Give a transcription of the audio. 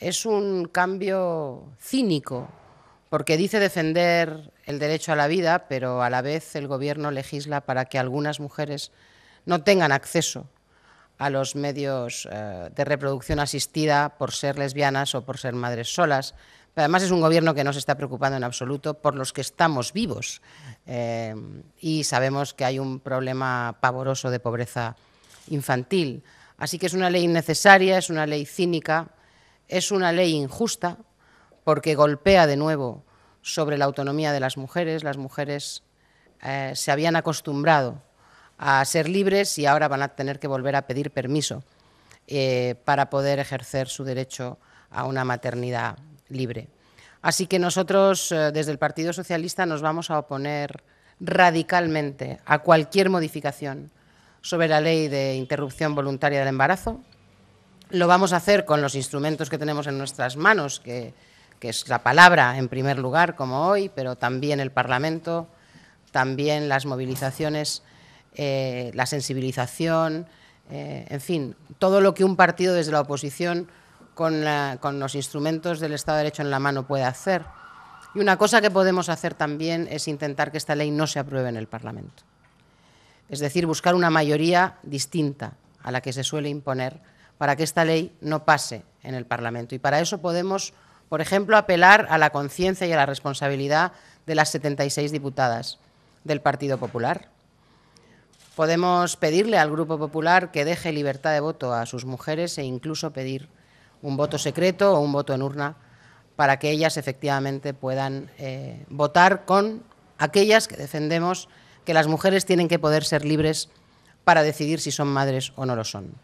es un cambio cínico, porque dice defender el derecho a la vida, pero a la vez el Gobierno legisla para que algunas mujeres no tengan acceso a los medios eh, de reproducción asistida por ser lesbianas o por ser madres solas. además es un gobierno que no se está preocupando en absoluto por los que estamos vivos eh, y sabemos que hay un problema pavoroso de pobreza infantil. Así que es una ley innecesaria, es una ley cínica es una ley injusta porque golpea de nuevo sobre la autonomía de las mujeres. Las mujeres eh, se habían acostumbrado a ser libres y ahora van a tener que volver a pedir permiso eh, para poder ejercer su derecho a una maternidad libre. Así que nosotros eh, desde el Partido Socialista nos vamos a oponer radicalmente a cualquier modificación sobre la ley de interrupción voluntaria del embarazo. Lo vamos a hacer con los instrumentos que tenemos en nuestras manos, que, es la palabra en primer lugar, como hoy, pero también el Parlamento, también las movilizaciones, eh, la sensibilización, eh, en fin, todo lo que un partido desde la oposición con, con, los instrumentos del Estado de Derecho en la mano puede hacer. Y una cosa que podemos hacer también es intentar que esta ley no se apruebe en el Parlamento. Es decir, buscar una mayoría distinta a la que se suele imponer para que esta ley no pase en el Parlamento. Y para eso podemos, por ejemplo, apelar a la conciencia y a la responsabilidad de las 76 diputadas del Partido Popular. Podemos pedirle al Grupo Popular que deje libertad de voto a sus mujeres e incluso pedir un voto secreto o un voto en urna para que ellas efectivamente puedan eh, votar con aquellas que defendemos que las mujeres tienen que poder ser libres para decidir si son madres o no lo son.